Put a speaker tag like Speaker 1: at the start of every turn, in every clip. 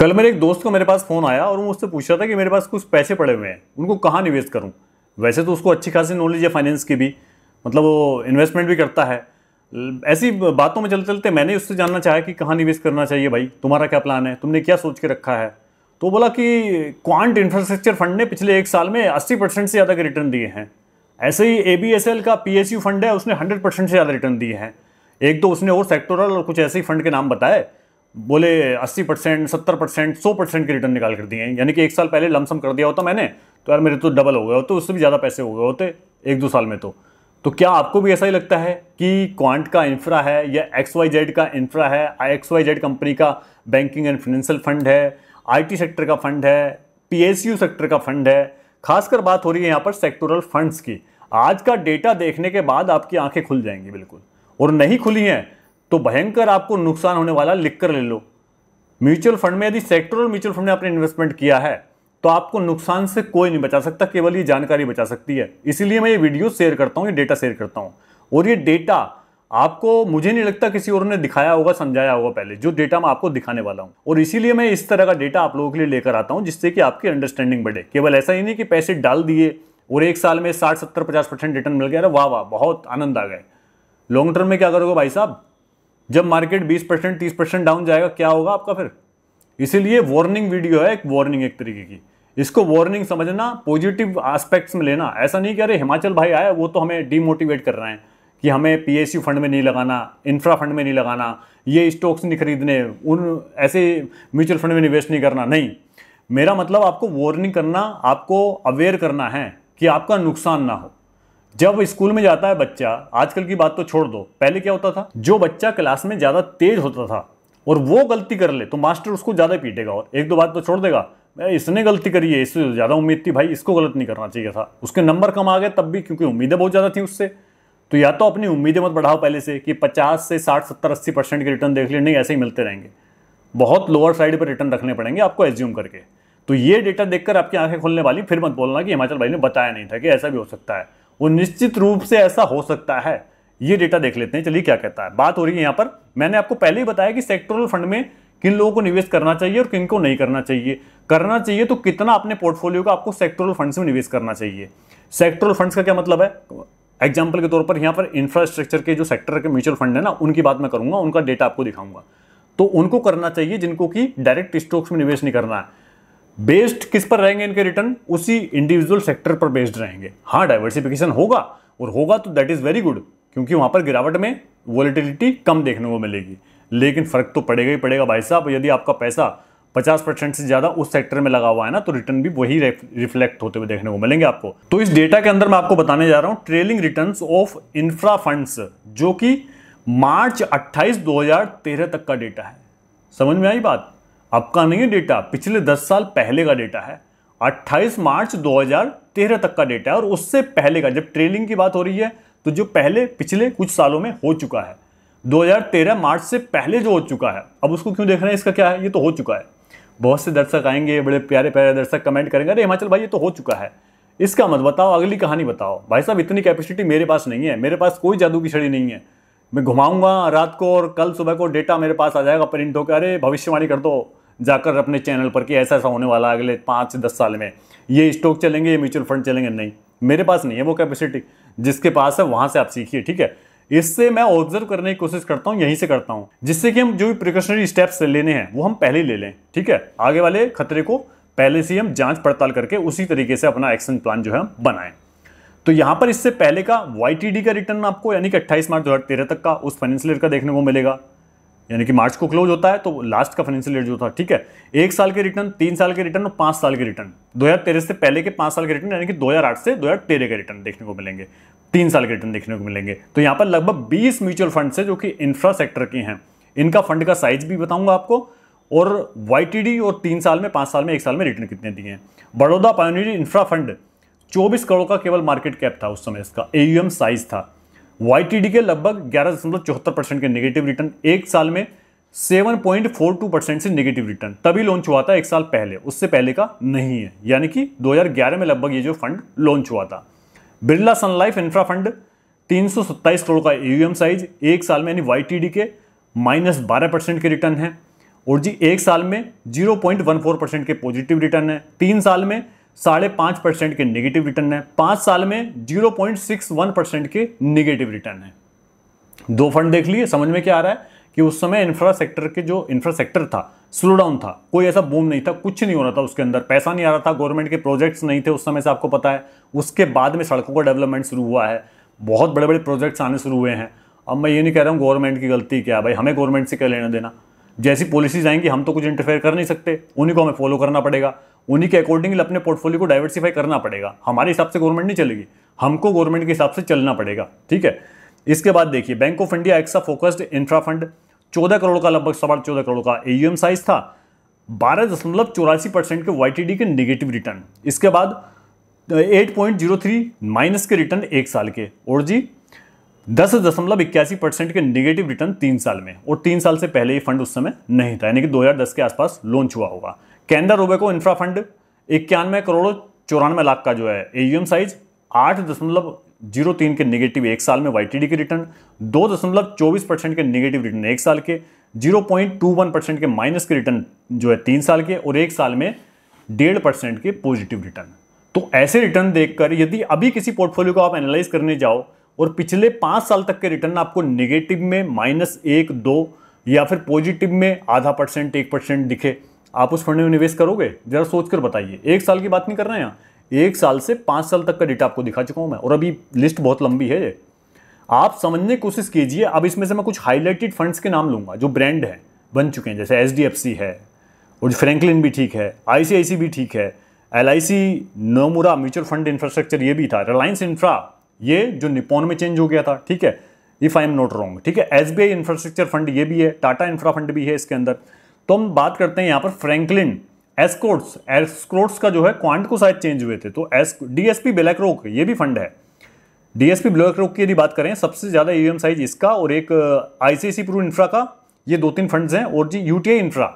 Speaker 1: कल मेरे एक दोस्त का मेरे पास फ़ोन आया और वो मुझसे पूछ रहा था कि मेरे पास कुछ पैसे पड़े हुए हैं उनको कहाँ निवेश करूँ वैसे तो उसको अच्छी खासी नॉलेज है फाइनेंस की भी मतलब वो इन्वेस्टमेंट भी करता है ऐसी बातों में चलते चलते मैंने उससे जानना चाहा कि कहाँ निवेश करना चाहिए भाई तुम्हारा क्या प्लान है तुमने क्या सोच के रखा है तो बोला कि क्वांट इंफ्रास्ट्रक्चर फंड ने पिछले एक साल में 80 परसेंट से ज़्यादा के रिटर्न दिए हैं ऐसे ही ए का पी फंड है उसने 100 परसेंट से ज़्यादा रिटर्न दिए हैं एक तो उसने और सेक्टोरल और कुछ ऐसे ही फंड के नाम बताए बोले 80 परसेंट सत्तर परसेंट सौ परसेंट के रिटर्न निकाल कर दिए हैं यानी कि एक साल पहले लमसम कर दिया होता मैंने तो यार मेरे तो डबल हो गए होते उससे भी ज़्यादा पैसे हो गए होते एक दो साल में तो तो क्या आपको भी ऐसा ही लगता है कि क्वांट का इंफ्रा है या एक्स वाई जेड का इंफ्रा है I X Y Z company का बैंकिंग एंड फाइनेंशियल फंड है आईटी सेक्टर का फंड है पीएसयू सेक्टर का फंड है खासकर बात हो रही है यहाँ पर सेक्टोरल फंड्स की आज का डेटा देखने के बाद आपकी आंखें खुल जाएंगी बिल्कुल और नहीं खुली हैं तो भयंकर आपको नुकसान होने वाला लिख कर ले लो म्यूचुअल फंड में यदि सेक्टोरल म्यूचुअल फंड में आपने इन्वेस्टमेंट किया है तो आपको नुकसान से कोई नहीं बचा सकता केवल ये जानकारी बचा सकती है इसीलिए मैं ये वीडियो शेयर करता हूँ ये डेटा शेयर करता हूँ और ये डेटा आपको मुझे नहीं लगता किसी और ने दिखाया होगा समझाया होगा पहले जो डेटा मैं आपको दिखाने वाला हूँ और इसीलिए मैं इस तरह का डेटा आप लोगों के लिए लेकर आता हूँ जिससे कि आपकी अंडरस्टैंडिंग बढ़े केवल ऐसा ही नहीं कि पैसे डाल दिए और एक साल में साठ सत्तर पचास परसेंट रिटर्न मिल गया वाह वाह बहुत आनंद आ गए लॉन्ग टर्म में क्या करोगे भाई साहब जब मार्केट 20 परसेंट तीस परसेंट डाउन जाएगा क्या होगा आपका फिर इसीलिए वार्निंग वीडियो है एक वार्निंग एक तरीके की इसको वार्निंग समझना पॉजिटिव एस्पेक्ट्स में लेना ऐसा नहीं कि अरे हिमाचल भाई आया वो तो हमें डीमोटिवेट कर रहे हैं कि हमें पी फंड में नहीं लगाना इंफ्रा फंड में नहीं लगाना ये स्टॉक्स नहीं खरीदने उन ऐसे म्यूचुअल फंड में निवेश नहीं करना नहीं मेरा मतलब आपको वार्निंग करना आपको अवेयर करना है कि आपका नुकसान ना हो जब स्कूल में जाता है बच्चा आजकल की बात तो छोड़ दो पहले क्या होता था जो बच्चा क्लास में ज़्यादा तेज होता था और वो गलती कर ले तो मास्टर उसको ज़्यादा पीटेगा और एक दो बात तो छोड़ देगा इसने गलती करी है इससे ज़्यादा उम्मीद थी भाई इसको गलत नहीं करना चाहिए था उसके नंबर कम आ गए तब भी क्योंकि उम्मीदें बहुत ज़्यादा थी उससे तो या तो अपनी उम्मीदें मत बढ़ाओ पहले से कि 50 से 60 सत्तर अस्सी परसेंट के रिटर्न देख लिए नहीं ऐसे ही मिलते रहेंगे बहुत लोअर साइड पर रिटर्न रखने पड़ेंगे आपको एज्यूम करके तो ये डेटा देखकर आपकी आंखें खोलने वाली फिर मत बोलना कि हिमाचल भाई ने बताया नहीं था कि ऐसा भी हो सकता है वो निश्चित रूप से ऐसा हो सकता है ये डेटा देख लेते हैं चलिए क्या कहता है बात हो रही है यहाँ पर मैंने आपको पहले ही बताया कि सेक्टोरल फंड में किन लोगों को निवेश करना चाहिए और किन को नहीं करना चाहिए करना चाहिए तो कितना अपने पोर्टफोलियो का आपको सेक्टोरल फंड्स में निवेश करना चाहिए सेक्टोरल फंड्स का क्या मतलब है एग्जाम्पल के तौर पर यहाँ पर इंफ्रास्ट्रक्चर के जो सेक्टर के म्यूचुअल फंड है ना उनकी बात मैं करूंगा उनका डेटा आपको दिखाऊंगा तो उनको करना चाहिए जिनको कि डायरेक्ट स्टॉक्स में निवेश नहीं करना है बेस्ड किस पर रहेंगे इनके रिटर्न उसी इंडिविजुअल सेक्टर पर बेस्ड रहेंगे हाँ डाइवर्सिफिकेशन होगा और होगा तो दैट इज़ वेरी गुड क्योंकि वहां पर गिरावट में वॉलिटिलिटी कम देखने को मिलेगी लेकिन फ़र्क तो पड़ेगा ही पड़ेगा भाई साहब यदि आपका पैसा 50 परसेंट से ज़्यादा उस सेक्टर में लगा हुआ है ना तो रिटर्न भी वही रिफ्लेक्ट होते हुए देखने को मिलेंगे आपको तो इस डेटा के अंदर मैं आपको बताने जा रहा हूँ trailing return of infra funds जो कि मार्च 28 2013 तक का डेटा है समझ में आई बात अब का नहीं डेटा पिछले 10 साल पहले का डेटा है 28 मार्च 2013 तक का डेटा है और उससे पहले का जब ट्रेलिंग की बात हो रही है तो जो पहले पिछले कुछ सालों में हो चुका है 2013 मार्च से पहले जो हो चुका है अब उसको क्यों देख रहे हैं इसका क्या है ये तो हो चुका है बहुत से दर्शक आएंगे बड़े प्यारे प्यारे दर्शक कमेंट करेंगे अरे हिमाचल भाई ये तो हो चुका है इसका मत बताओ अगली कहानी बताओ भाई साहब इतनी कैपेसिटी मेरे पास नहीं है मेरे पास कोई जादू की छड़ी नहीं है मैं घुमाऊंगा रात को और कल सुबह को डेटा मेरे पास आ जाएगा प्रिंट होकर अरे भविष्यवाणी कर दो जाकर अपने चैनल पर कि ऐसा ऐसा होने वाला अगले पाँच दस साल में ये स्टॉक चलेंगे ये म्यूचुअल फंड चलेंगे नहीं मेरे पास नहीं है वो कैपेसिटी जिसके पास है वहाँ से आप सीखिए ठीक है इससे मैं ऑब्जर्व करने की कोशिश करता हूँ यहीं से करता हूँ जिससे कि हम जो भी प्रिकॉशनरी स्टेप्स लेने हैं वो हम पहले ले लें ठीक है आगे वाले खतरे को पहले से हम जांच पड़ताल करके उसी तरीके से अपना एक्शन प्लान जो है हम बनाएं तो यहाँ पर इससे पहले का वाई का रिटर्न आपको यानी कि अट्ठाईस मार्च दो तक का उस फाइनेंशियल का देखने को मिलेगा यानी कि मार्च को क्लोज होता है तो लास्ट का फाइनेंशियल ईयर जो था ठीक है एक साल के रिटर्न तीन साल के रिटर्न और पांच साल के रिटर्न दो से पहले के पांच साल के रिटर्न यानी कि दो से दो के रिटर्न देखने को मिलेंगे तीन साल के रिटर्न देखने को मिलेंगे तो यहाँ पर लगभग बीस म्यूचुअल फंड है जो कि इंफ्रास्ट्रक्टर के हैं इनका फंड का साइज भी बताऊंगा आपको और वाई और तीन साल में पांच साल में एक साल में रिटर्न कितने दिए हैं बड़ौदा पायोनियर इंफ्रा फंड चौबीस करोड़ का केवल मार्केट कैप था उस समय इसका एयूएम साइज था वाई के लगभग ग्यारह दशमलव चौहत्तर परसेंट के नेगेटिव रिटर्न एक साल में seven point four two percent से नेगेटिव रिटर्न तभी लॉन्च हुआ था एक साल पहले उससे पहले का नहीं है यानी कि 2011 में लगभग ये जो फंड लॉन्च हुआ था Birla Sun Life infra fund 327 crore का ईवीएम साइज एक साल में यानी वाई के माइनस बारह परसेंट के रिटर्न है और जी एक साल में 0.14 परसेंट के पॉजिटिव रिटर्न है तीन साल में साढ़े पाँच परसेंट के नेगेटिव रिटर्न है पाँच साल में zero point six one percent के नेगेटिव रिटर्न है दो फंड देख लिए समझ में क्या आ रहा है कि उस समय इंफ्रास्ट्रक्चर के जो इंफ्रास्ट्रक्चर था स्लो डाउन था कोई ऐसा बूम नहीं था कुछ नहीं हो रहा था उसके अंदर पैसा नहीं आ रहा था गवर्नमेंट के प्रोजेक्ट्स नहीं थे उस समय से आपको पता है उसके बाद में सड़कों का डेवलपमेंट शुरू हुआ है बहुत बड़े बड़े प्रोजेक्ट्स आने शुरू हुए हैं अब मैं ये नहीं कह रहा हूँ गवर्नमेंट की गलती क्या भाई हमें गवर्नमेंट से क्या लेना देना जैसी पॉलिसीज आएंगी हम तो कुछ इंटरफेयर कर नहीं सकते उन्हीं को हमें फॉलो करना पड़ेगा उन्हीं के अकॉर्डिंगली अपने पोर्टफोलियो को डाइवर्सिफाई करना पड़ेगा हमारे हिसाब से गवर्नमेंट नहीं चलेगी हमको गवर्नमेंट के हिसाब से चलना पड़ेगा ठीक है इसके बाद देखिए Bank of India AXA focused infra fund चौदह करोड़ का लगभग सवा चौदह करोड़ का एयूएम साइज था बारह दशमलव चौरासी परसेंट के वाई के निगेटिव रिटर्न इसके बाद eight point zero three minus के रिटर्न एक साल के और जी दस दशमलव इक्यासी परसेंट के निगेटिव रिटर्न तीन साल में और तीन साल से पहले ये फंड उस समय नहीं था यानी कि दस के आसपास लॉन्च हुआ होगा कैनडा रोबेको इंफ्रा फंड इक्यानवे करोड़ चौरानवे लाख का जो है एयूएम साइज आठ दशमलव जीरो तीन के निगेटिव एक साल में वाई के रिटर्न दो दशमलव चौबीस परसेंट के निगेटिव रिटर्न एक साल के zero point two one percent के माइनस के रिटर्न जो है तीन साल के और एक साल में डेढ़ परसेंट के पॉजिटिव रिटर्न तो ऐसे रिटर्न देखकर यदि अभी किसी पोर्टफोलियो को आप एनालाइज करने जाओ और पिछले पांच साल तक के रिटर्न आपको निगेटिव में माइनस एक दो या फिर पॉजिटिव में आधा परसेंट एक परसेंट दिखे आप उस फंड में निवेश करोगे जरा सोचकर बताइए एक साल की बात नहीं कर रहे हैं यहाँ एक साल से पाँच साल तक का डेटा आपको दिखा चुका हूँ मैं और अभी लिस्ट बहुत लंबी है ये आप समझने की कोशिश कीजिए अब इसमें से मैं कुछ हाईलाइटेड फंड्स के नाम लूँगा जो ब्रांड हैं बन चुके हैं जैसे एच है और फ्रेंकलिन भी ठीक है आई भी ठीक है L I C Nomura mutual fund infrastructure ये भी था रिलायंस इंफ्रा ये जो निपोन में चेंज हो गया था ठीक है if I am not wrong ठीक है S B I infrastructure fund ये भी है टाटा इंफ्रा फंड भी है इसके अंदर तो हम बात करते हैं यहाँ पर फ्रैंकलिन एस्कोर्ट्स एस्कोर्ट्स का जो है क्वांट को शायद चेंज हुए थे तो एस डीएसपी ब्लैकरोक ये भी फंड है डीएसपी रोक की यदि बात करें सबसे ज़्यादा ईवीएम साइज इसका और एक आईसीसी प्रू इंफ्रा का ये दो तीन फंड्स हैं और जी यूटीआई इंफ्रा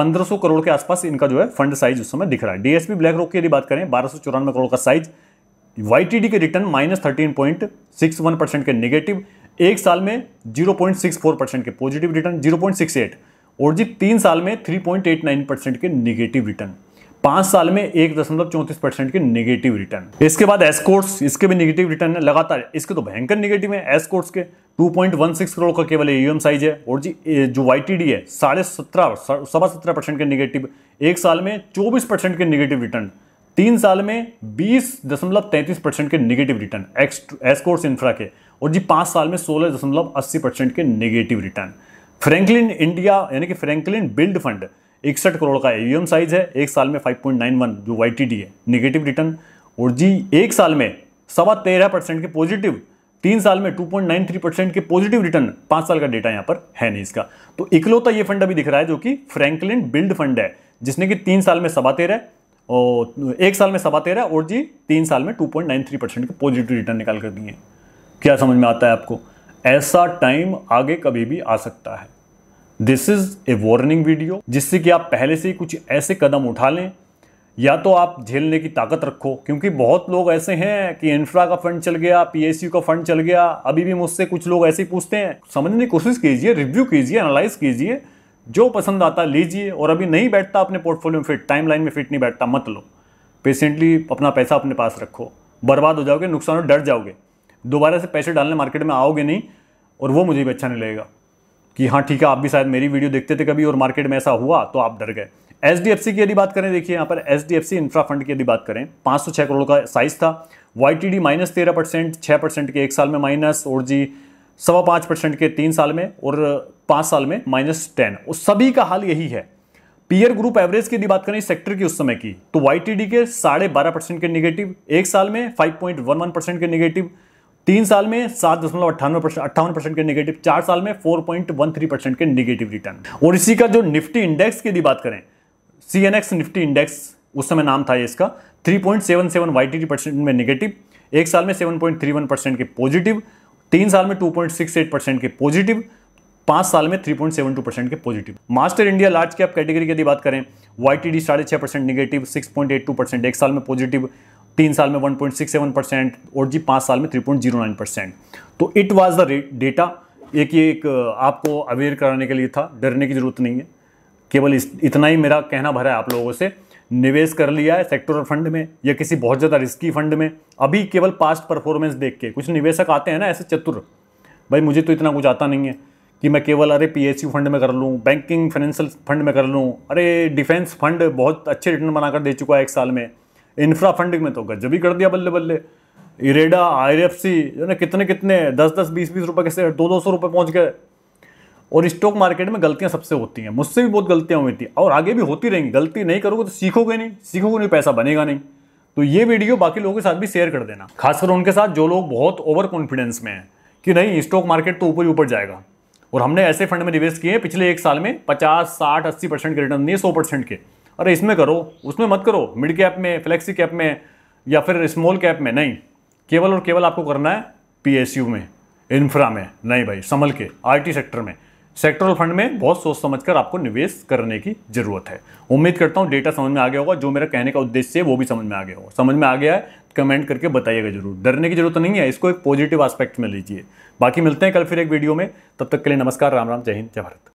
Speaker 1: 1500 करोड़ के आसपास इनका जो है फंड साइज उस समय दिख रहा है डीएसपी ब्लैक रॉक की यदि बात करें बारह करोड़ का साइज वाईटीडी के return minus thirteen point six one percent के नेगेटिव एक साल में zero point six four percent के positive return zero point six eight और जी तीन साल में 3.89 परसेंट के निगेटिव रिटर्न पांच साल में एक दशमलव चौंतीस परसेंट के निगेटिव रिटर्न इसके बाद एसकोर्ट्स कोर्स इसके भी निगेटिव रिटर्न है लगातार इसके तो भयंकर निगेटिव है एस के 2.16 करोड़ का केवल यूएम साइज है और जी जो वाईटीडी है साढ़े सत्रह सवा सत्रह परसेंट के निगेटिव एक साल में चौबीस परसेंट के निगेटिव रिटर्न तीन साल में बीस दशमलव तैंतीस परसेंट के negative return Escorts Escorts infra के और जी पांच साल में सोलह दशमलव अस्सी परसेंट के निगेटिव रिटर्न फ्रैंकलिन इंडिया यानी कि फ्रैंकलिन बिल्ड फंड इकसठ करोड़ का एयूएम साइज है एक साल में 5.91 जो वाई है निगेटिव रिटर्न और जी एक साल में सवा तेरह परसेंट के पॉजिटिव तीन साल में 2.93 परसेंट के पॉजिटिव रिटर्न पांच साल का डेटा यहां पर है नहीं इसका तो इकलौता ये फंड अभी दिख रहा है जो कि फ्रैंकलिन बिल्ड फंड है जिसने कि तीन साल में सवा तेरह और एक साल में सवा तेरह और जी तीन साल में 2.93 परसेंट के पॉजिटिव रिटर्न निकाल कर दिए क्या समझ में आता है आपको ऐसा टाइम आगे कभी भी आ सकता है this is a warning video जिससे कि आप पहले से ही कुछ ऐसे कदम उठा लें या तो आप झेलने की ताकत रखो क्योंकि बहुत लोग ऐसे हैं कि इंफ्रा का फंड चल गया पी का फंड चल गया अभी भी मुझसे कुछ लोग ऐसे ही पूछते हैं समझने की कोशिश कीजिए रिव्यू कीजिए एनालाइज कीजिए जो पसंद आता लीजिए और अभी नहीं बैठता अपने पोर्टफोलियो में फिट टाइम लाइन में फिट नहीं बैठता मत लो पेशेंटली अपना पैसा अपने पास रखो बर्बाद हो जाओगे नुकसान हो डर जाओगे दोबारा से पैसे डालने मार्केट में आओगे नहीं और वो मुझे भी अच्छा नहीं लगेगा कि हाँ ठीक है आप भी शायद मेरी वीडियो देखते थे कभी और मार्केट में ऐसा हुआ तो आप डर गए एच की यदि बात करें देखिए यहाँ पर H D F C infra fund की यदि बात करें पाँच सौ छः करोड़ का साइज था वाई टी डी माइनस तेरह परसेंट छः परसेंट के एक साल में माइनस और जी सवा पाँच परसेंट के तीन साल में और पाँच साल में माइनस टेन और सभी का हाल यही है पीयर ग्रुप एवरेज की यदि बात करें सेक्टर की उस समय की तो वाई टी डी के साढ़े बारह परसेंट के निगेटिव एक साल में five point one one percent के निगेटिव तीन साल में सात दशमलव अट्ठानवे परसेंट अट्ठावन परसेंट के नेगेटिव चार साल में four point one three percent के नेगेटिव रिटर्न और इसी का जो निफ्टी इंडेक्स की बात करें C N X Nifty index उस समय नाम था ये इसका three point seven seven Y percent में नेगेटिव एक साल में seven point three one percent के पॉजिटिव तीन साल में two point six eight percent के पॉजिटिव पांच साल में three point seven two percent के positive master India large cap category की यदि बात करें वाई टी डी साढ़े छः percent negative six point eight two percent एक साल में पॉजिटिव तीन साल में 1.67 परसेंट और जी पाँच साल में 3.09 परसेंट तो it was the rate data एक ये एक आपको अवेयर कराने के लिए था डरने की जरूरत नहीं है केवल इतना ही मेरा कहना भरा है आप लोगों से निवेश कर लिया है सेक्टोरल फंड में या किसी बहुत ज़्यादा रिस्की फंड में अभी केवल पास्ट परफॉर्मेंस देख के कुछ निवेशक आते हैं ना ऐसे चतुर भाई मुझे तो इतना कुछ आता नहीं है कि मैं केवल अरे पीएसयू फंड में कर लूँ बैंकिंग फाइनेंशियल फंड में कर लूँ अरे डिफेंस फंड बहुत अच्छे रिटर्न बनाकर दे चुका है एक साल में इंफ्रा फंडिंग में तो गजब ही कर दिया बल्ले बल्ले इरेडा आई सी ना कितने कितने दस दस बीस बीस रुपए कैसे दो दो सौ रुपये पहुँच गए और स्टॉक मार्केट में गलतियां सबसे होती हैं मुझसे भी बहुत गलतियां हुई थी और आगे भी होती रहेंगी गलती नहीं करोगे तो सीखोगे नहीं सीखोगे नहीं पैसा बनेगा नहीं तो ये वीडियो बाकी लोगों के साथ भी शेयर कर देना खासकर उनके साथ जो लोग बहुत ओवर कॉन्फिडेंस में हैं कि नहीं स्टॉक मार्केट तो ऊपर ही ऊपर जाएगा और हमने ऐसे फंड में निवेश किए हैं पिछले एक साल में पचास साठ अस्सी परसेंट के रिटर्न दिए सौ परसेंट के अरे इसमें करो उसमें मत करो मिड कैप में फ्लेक्सी कैप में या फिर स्मॉल कैप में नहीं केवल और केवल आपको करना है पीएसयू में इंफ्रा में नहीं भाई संभल के आईटी सेक्टर में सेक्टरल फंड में बहुत सोच समझ कर आपको निवेश करने की जरूरत है उम्मीद करता हूँ डेटा समझ में आ गया होगा जो मेरा कहने का उद्देश्य है वो भी समझ में आ गया होगा समझ में आ गया है कमेंट करके बताइएगा जरूर डरने की जरूरत नहीं है इसको एक पॉजिटिव आस्पेक्ट में लीजिए बाकी मिलते हैं कल फिर एक वीडियो में तब तक के लिए नमस्कार राम राम जय हिंद जय भारत